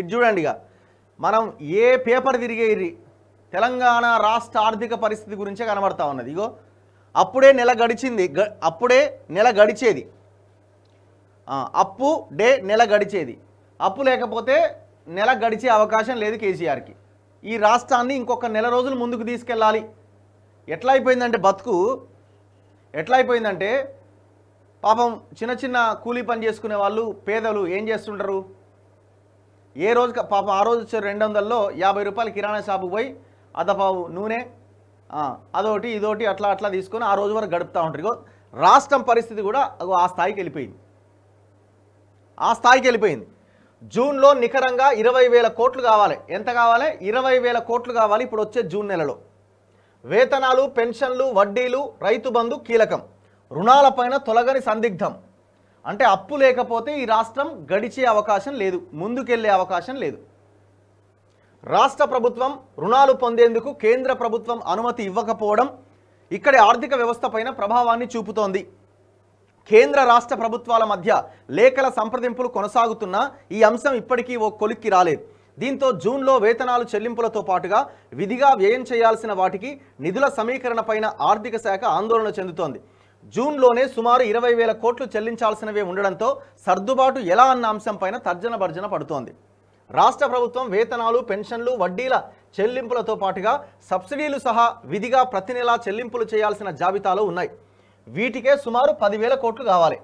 ఇటు చూడండి ఇక మనం ఏ పేపర్ తిరిగేరి తెలంగాణ రాష్ట్ర ఆర్థిక పరిస్థితి గురించే కనబడతా ఉన్నది ఇగో అప్పుడే నెల గడిచింది అప్పుడే నెల గడిచేది అప్పు డే నెల గడిచేది అప్పు లేకపోతే నెల గడిచే అవకాశం లేదు కేసీఆర్కి ఈ రాష్ట్రాన్ని ఇంకొక నెల రోజులు ముందుకు తీసుకెళ్ళాలి ఎట్లా అయిపోయిందంటే బతుకు ఎట్లా అయిపోయిందంటే పాపం చిన్న చిన్న కూలీ పని చేసుకునే వాళ్ళు పేదలు ఏం చేస్తుంటారు ఏ రోజు పాప ఆ రోజు వచ్చే రెండు వందల్లో యాభై రూపాయలు కిరాణా షాపుకి పోయి అదపావు నూనె అదోటి ఇదోటి అట్లా అట్లా తీసుకొని ఆ రోజు వరకు గడుపుతూ ఉంటారు రాష్ట్రం పరిస్థితి కూడా ఆ స్థాయికి వెళ్ళిపోయింది ఆ స్థాయికి వెళ్ళిపోయింది జూన్లో నికరంగా ఇరవై వేల కోట్లు కావాలి ఎంత కావాలి ఇరవై వేల కోట్లు కావాలి ఇప్పుడు వచ్చే జూన్ నెలలో వేతనాలు పెన్షన్లు వడ్డీలు రైతు బంధు కీలకం రుణాలపైన తొలగని సందిగ్ధం అంటే అప్పు లేకపోతే ఈ రాష్ట్రం గడిచే అవకాశం లేదు ముందుకెళ్లే అవకాశం లేదు రాష్ట్ర ప్రభుత్వం రుణాలు పొందేందుకు కేంద్ర ప్రభుత్వం అనుమతి ఇవ్వకపోవడం ఇక్కడి ఆర్థిక వ్యవస్థ పైన ప్రభావాన్ని చూపుతోంది కేంద్ర రాష్ట్ర ప్రభుత్వాల మధ్య లేఖల సంప్రదింపులు కొనసాగుతున్నా ఈ అంశం ఇప్పటికీ ఓ కొలిక్కి రాలేదు దీంతో జూన్లో వేతనాలు చెల్లింపులతో పాటుగా విధిగా వ్యయం చేయాల్సిన వాటికి నిధుల సమీకరణ ఆర్థిక శాఖ ఆందోళన చెందుతోంది జూన్లోనే సుమారు ఇరవై వేల కోట్లు చెల్లించాల్సినవే ఉండడంతో సర్దుబాటు ఎలా అన్న అంశంపైన తర్జన భర్జన పడుతోంది రాష్ట్ర ప్రభుత్వం వేతనాలు పెన్షన్లు వడ్డీల చెల్లింపులతో పాటుగా సబ్సిడీలు సహా విధిగా ప్రతి నెలా చెల్లింపులు చేయాల్సిన జాబితాలో ఉన్నాయి వీటికే సుమారు పదివేల కోట్లు కావాలి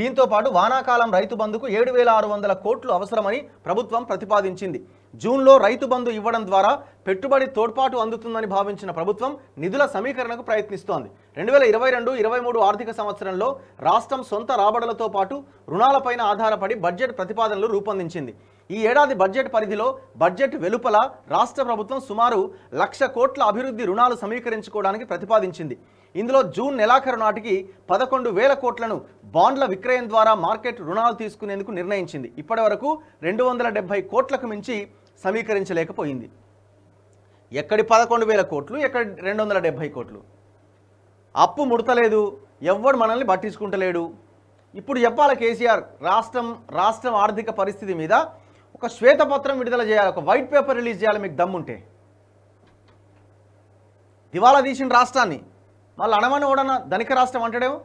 దీంతో పాటు వానాకాలం రైతు బంధుకు ఏడు వేల ఆరు వందల కోట్లు అవసరమని ప్రభుత్వం ప్రతిపాదించింది జూన్లో రైతు బంధు ఇవ్వడం ద్వారా పెట్టుబడి తోడ్పాటు అందుతుందని భావించిన ప్రభుత్వం నిధుల సమీకరణకు ప్రయత్నిస్తోంది రెండు వేల ఇరవై రెండు ఇరవై మూడు ఆర్థిక సంవత్సరంలో రాష్ట్రం సొంత రాబడులతో పాటు రుణాలపైన ఆధారపడి బడ్జెట్ ప్రతిపాదనలు రూపొందించింది ఈ ఏడాది బడ్జెట్ పరిధిలో బడ్జెట్ వెలుపల రాష్ట్ర ప్రభుత్వం సుమారు లక్ష కోట్ల అభివృద్ధి రుణాలు సమీకరించుకోవడానికి ప్రతిపాదించింది ఇందులో జూన్ నెలాఖరు నాటికి పదకొండు వేల కోట్లను బాండ్ల విక్రయం ద్వారా మార్కెట్ రుణాలు తీసుకునేందుకు నిర్ణయించింది ఇప్పటి వరకు రెండు వందల కోట్లకు మించి సమీకరించలేకపోయింది ఎక్కడి పదకొండు వేల కోట్లు ఎక్కడి రెండు వందల డెబ్భై కోట్లు అప్పు ముడతలేదు ఎవ్వడు మనల్ని పట్టించుకుంటలేడు ఇప్పుడు చెప్పాలి కేసీఆర్ రాష్ట్రం రాష్ట్రం ఆర్థిక పరిస్థితి మీద ఒక శ్వేతపత్రం విడుదల చేయాలి ఒక వైట్ పేపర్ రిలీజ్ చేయాలి మీకు దమ్ముంటే దివాలా తీసిన రాష్ట్రాన్ని మళ్ళీ అనమని ఓడన ధనిక రాష్ట్రం అంటాడేమో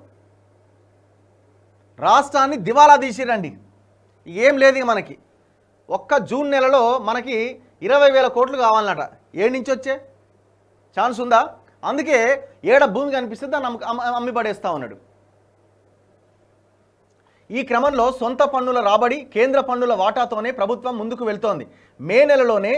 రాష్ట్రాన్ని దివాలా తీసిరండి ఏం లేదు మనకి ఒక్క జూన్ నెలలో మనకి ఇరవై వేల కోట్లు కావాలన్నట ఏడు నుంచి వచ్చే ఛాన్స్ ఉందా అందుకే ఏడ భూమి కనిపిస్తే దాన్ని అమ్మి పడేస్తా ఉన్నాడు ఈ క్రమంలో సొంత పన్నుల రాబడి కేంద్ర పన్నుల వాటాతోనే ప్రభుత్వం ముందుకు వెళ్తోంది మే నెలలోనే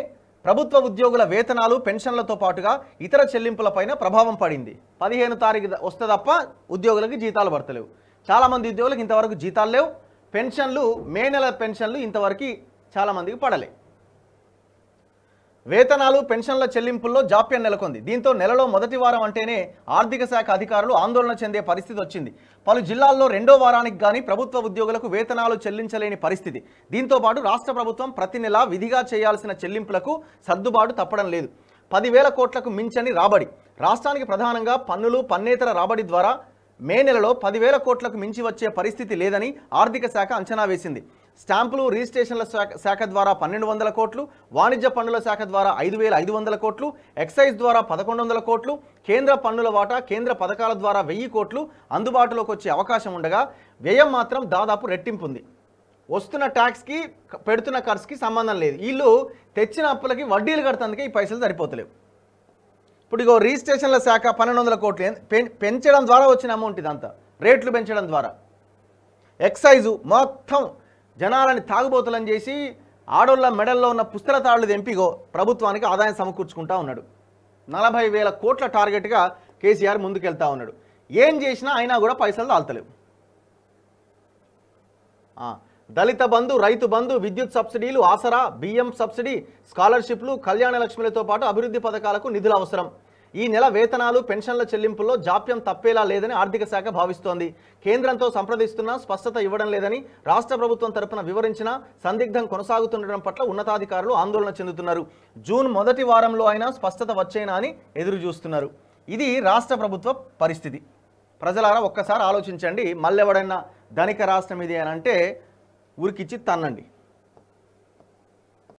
ప్రభుత్వ ఉద్యోగుల వేతనాలు పెన్షన్లతో పాటుగా ఇతర చెల్లింపులపైన ప్రభావం పడింది పదిహేను తారీఖు వస్తే తప్ప ఉద్యోగులకి జీతాలు పడతలేవు చాలామంది ఉద్యోగులకు ఇంతవరకు జీతాలు లేవు పెన్షన్లు మే నెల పెన్షన్లు ఇంతవరకు చాలామందికి పడలే వేతనాలు పెన్షన్ల చెల్లింపుల్లో జాప్యం నెలకొంది దీంతో నెలలో మొదటి వారం అంటేనే ఆర్థిక శాఖ అధికారులు ఆందోళన చెందే పరిస్థితి వచ్చింది పలు జిల్లాల్లో రెండో వారానికి కానీ ప్రభుత్వ ఉద్యోగులకు వేతనాలు చెల్లించలేని పరిస్థితి దీంతో పాటు రాష్ట్ర ప్రభుత్వం ప్రతి నెలా విధిగా చేయాల్సిన చెల్లింపులకు సర్దుబాటు తప్పడం లేదు పదివేల కోట్లకు మించని రాబడి రాష్ట్రానికి ప్రధానంగా పన్నులు పన్నేతర రాబడి ద్వారా మే నెలలో పదివేల కోట్లకు మించి వచ్చే పరిస్థితి లేదని ఆర్థిక శాఖ అంచనా వేసింది స్టాంపులు రిజిస్ట్రేషన్ల శాఖ శాఖ ద్వారా పన్నెండు వందల కోట్లు వాణిజ్య పన్నుల శాఖ ద్వారా ఐదు వేల ఐదు వందల కోట్లు ఎక్సైజ్ ద్వారా పదకొండు వందల కోట్లు కేంద్ర పన్నుల వాటా కేంద్ర పథకాల ద్వారా వెయ్యి కోట్లు అందుబాటులోకి వచ్చే అవకాశం ఉండగా వ్యయం మాత్రం దాదాపు రెట్టింపు ఉంది వస్తున్న ట్యాక్స్కి పెడుతున్న ఖర్చుకి సంబంధం లేదు వీళ్ళు తెచ్చిన అప్పులకి వడ్డీలు కడతందుకే ఈ పైసలు సరిపోతలేవు ఇప్పుడు ఇగో రిజిస్ట్రేషన్ల శాఖ పన్నెండు వందల కోట్లు పెంచడం ద్వారా వచ్చిన అమౌంట్ ఇదంతా రేట్లు పెంచడం ద్వారా ఎక్సైజు మొత్తం జనాలని తాగుబోతులని చేసి ఆడోళ్ళ మెడల్లో ఉన్న పుస్తల తాళ్లు తెంపిగో ప్రభుత్వానికి ఆదాయం సమకూర్చుకుంటా ఉన్నాడు నలభై వేల కోట్ల టార్గెట్గా కేసీఆర్ ముందుకెళ్తా ఉన్నాడు ఏం చేసినా అయినా కూడా పైసలు తాల్తలేవు దళిత బంధు రైతు బంధు విద్యుత్ సబ్సిడీలు ఆసరా బియ్యం సబ్సిడీ స్కాలర్షిప్లు కళ్యాణ లక్ష్మిలతో పాటు అభివృద్ధి పథకాలకు నిధులు అవసరం ఈ నెల వేతనాలు పెన్షన్ల చెల్లింపుల్లో జాప్యం తప్పేలా లేదని ఆర్థిక శాఖ భావిస్తోంది కేంద్రంతో సంప్రదిస్తున్నా స్పష్టత ఇవ్వడం లేదని రాష్ట్ర ప్రభుత్వం తరపున వివరించిన సందిగ్ధం కొనసాగుతుండడం పట్ల ఉన్నతాధికారులు ఆందోళన చెందుతున్నారు జూన్ మొదటి వారంలో అయినా స్పష్టత వచ్చేనా అని ఎదురు చూస్తున్నారు ఇది రాష్ట్ర ప్రభుత్వ పరిస్థితి ప్రజలారా ఒక్కసారి ఆలోచించండి మళ్ళెవడైనా ధనిక రాష్ట్రం ఇది అని అంటే ఉరికిచ్చి తన్నండి